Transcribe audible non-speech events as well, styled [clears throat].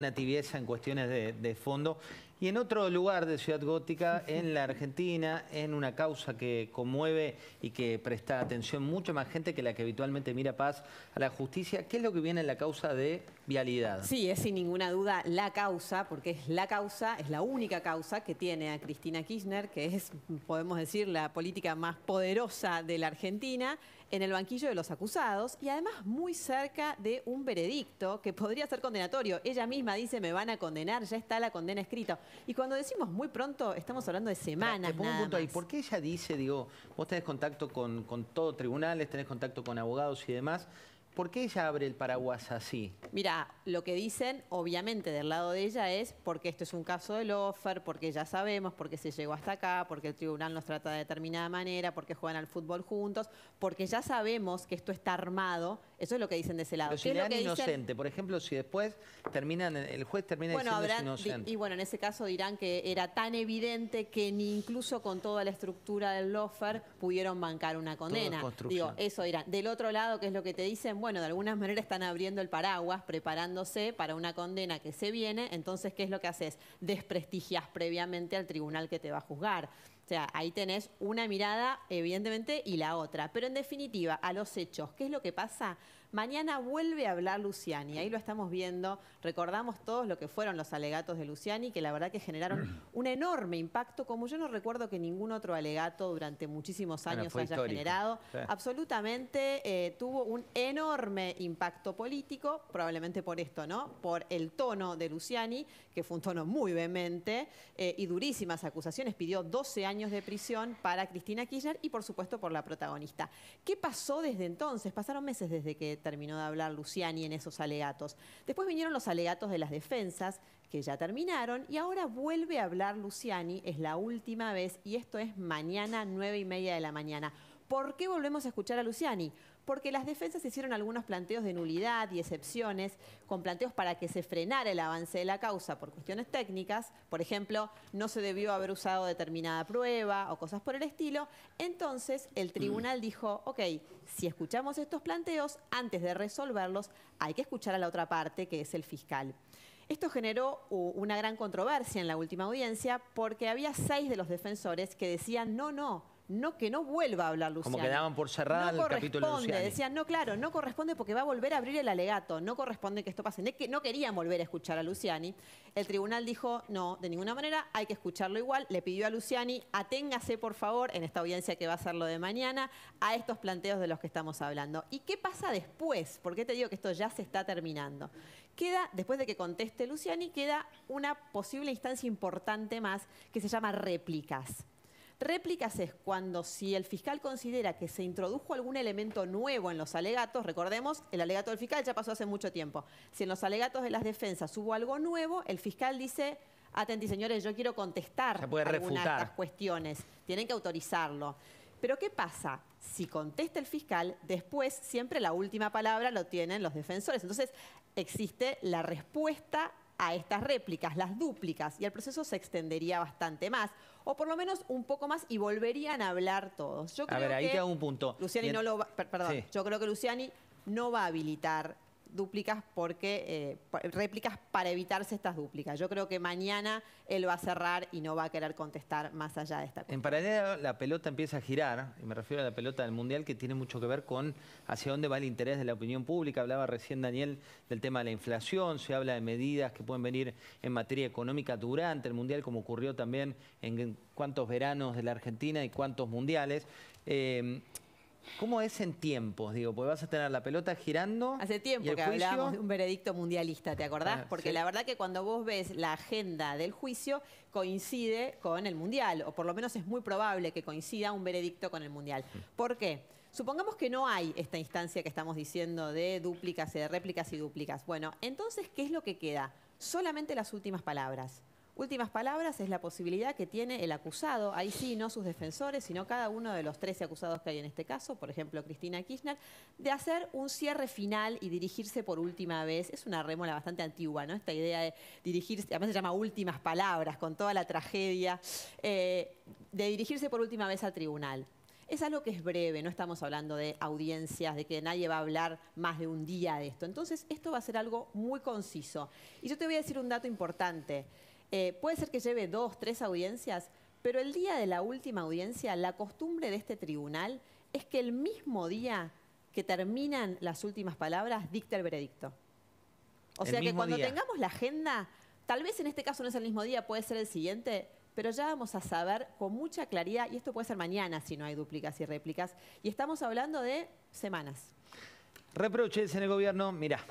una tibieza en cuestiones de, de fondo y en otro lugar de Ciudad Gótica, en la Argentina, en una causa que conmueve y que presta atención mucha más gente que la que habitualmente mira paz a la justicia, ¿qué es lo que viene en la causa de vialidad? Sí, es sin ninguna duda la causa, porque es la causa, es la única causa que tiene a Cristina Kirchner, que es, podemos decir, la política más poderosa de la Argentina, en el banquillo de los acusados y además muy cerca de un veredicto que podría ser condenatorio. Ella misma dice, me van a condenar, ya está la condena escrita. Y cuando decimos muy pronto, estamos hablando de semanas. ¿Por qué ella dice, digo, vos tenés contacto con, con todo tribunales, tenés contacto con abogados y demás? ¿Por qué ella abre el paraguas así? Mira, lo que dicen, obviamente, del lado de ella es porque esto es un caso de Lofer, porque ya sabemos, porque se llegó hasta acá, porque el tribunal nos trata de determinada manera, porque juegan al fútbol juntos, porque ya sabemos que esto está armado. Eso es lo que dicen de ese lado. Pero si le dan inocente, por ejemplo, si después terminan, el juez termina diciendo habrán, es inocente. Y bueno, en ese caso dirán que era tan evidente que ni incluso con toda la estructura del Lofer pudieron bancar una condena. Digo, eso dirán. Del otro lado, ¿qué es lo que te dicen? bueno, de alguna manera están abriendo el paraguas, preparándose para una condena que se viene, entonces, ¿qué es lo que haces? Desprestigias previamente al tribunal que te va a juzgar. O sea, ahí tenés una mirada, evidentemente, y la otra. Pero en definitiva, a los hechos, ¿qué es lo que pasa? Mañana vuelve a hablar Luciani, ahí lo estamos viendo, recordamos todos lo que fueron los alegatos de Luciani, que la verdad que generaron [clears throat] un enorme impacto, como yo no recuerdo que ningún otro alegato durante muchísimos años haya generado. Absolutamente eh, tuvo un enorme impacto político, probablemente por esto, ¿no? Por el tono de Luciani, que fue un tono muy vehemente eh, y durísimas acusaciones, pidió 12 años de prisión para Cristina Kirchner y por supuesto por la protagonista. ¿Qué pasó desde entonces? Pasaron meses desde que terminó de hablar Luciani en esos alegatos. Después vinieron los alegatos de las defensas, que ya terminaron, y ahora vuelve a hablar Luciani, es la última vez, y esto es mañana, nueve y media de la mañana. ¿Por qué volvemos a escuchar a Luciani? porque las defensas hicieron algunos planteos de nulidad y excepciones, con planteos para que se frenara el avance de la causa por cuestiones técnicas, por ejemplo, no se debió haber usado determinada prueba o cosas por el estilo. Entonces, el tribunal dijo, ok, si escuchamos estos planteos, antes de resolverlos, hay que escuchar a la otra parte, que es el fiscal. Esto generó una gran controversia en la última audiencia porque había seis de los defensores que decían, no, no, no que no vuelva a hablar Luciani. Como quedaban por cerrada el capítulo de Luciani. Decían, no, claro, no corresponde porque va a volver a abrir el alegato, no corresponde que esto pase. No querían volver a escuchar a Luciani. El tribunal dijo, no, de ninguna manera, hay que escucharlo igual. Le pidió a Luciani, aténgase por favor en esta audiencia que va a ser lo de mañana a estos planteos de los que estamos hablando. ¿Y qué pasa después? Porque te digo que esto ya se está terminando. Queda, después de que conteste Luciani, queda una posible instancia importante más que se llama réplicas. Réplicas es cuando si el fiscal considera que se introdujo algún elemento nuevo en los alegatos, recordemos, el alegato del fiscal ya pasó hace mucho tiempo. Si en los alegatos de las defensas hubo algo nuevo, el fiscal dice, atenti señores, yo quiero contestar algunas de estas cuestiones, tienen que autorizarlo. Pero ¿qué pasa? Si contesta el fiscal, después siempre la última palabra lo tienen los defensores. Entonces existe la respuesta a estas réplicas, las dúplicas, y el proceso se extendería bastante más, o por lo menos un poco más, y volverían a hablar todos. Yo a ver, ahí que te hago un punto. Luciani no lo perdón, yo creo que Luciani no va a habilitar dúplicas porque, eh, réplicas para evitarse estas dúplicas. Yo creo que mañana él va a cerrar y no va a querer contestar más allá de esta En paralelo, la pelota empieza a girar, y me refiero a la pelota del Mundial, que tiene mucho que ver con hacia dónde va el interés de la opinión pública. Hablaba recién Daniel del tema de la inflación, se habla de medidas que pueden venir en materia económica durante el Mundial, como ocurrió también en cuántos veranos de la Argentina y cuántos mundiales. Eh, ¿Cómo es en tiempos? Digo, pues vas a tener la pelota girando. Hace tiempo que hablábamos de un veredicto mundialista, ¿te acordás? Ah, porque la verdad que cuando vos ves la agenda del juicio, coincide con el mundial, o por lo menos es muy probable que coincida un veredicto con el mundial. Mm. ¿Por qué? Supongamos que no hay esta instancia que estamos diciendo de dúplicas y de réplicas y dúplicas. Bueno, entonces, ¿qué es lo que queda? Solamente las últimas palabras. Últimas palabras es la posibilidad que tiene el acusado, ahí sí, no sus defensores, sino cada uno de los 13 acusados que hay en este caso, por ejemplo, Cristina Kirchner, de hacer un cierre final y dirigirse por última vez. Es una rémola bastante antigua, ¿no? Esta idea de dirigirse, además se llama últimas palabras, con toda la tragedia, eh, de dirigirse por última vez al tribunal. Es algo que es breve, no estamos hablando de audiencias, de que nadie va a hablar más de un día de esto. Entonces, esto va a ser algo muy conciso. Y yo te voy a decir un dato importante. Eh, puede ser que lleve dos, tres audiencias, pero el día de la última audiencia, la costumbre de este tribunal es que el mismo día que terminan las últimas palabras, dicta el veredicto. O sea que cuando tengamos la agenda, tal vez en este caso no es el mismo día, puede ser el siguiente, pero ya vamos a saber con mucha claridad, y esto puede ser mañana si no hay dúplicas y réplicas, y estamos hablando de semanas. Reproches en el gobierno, mira,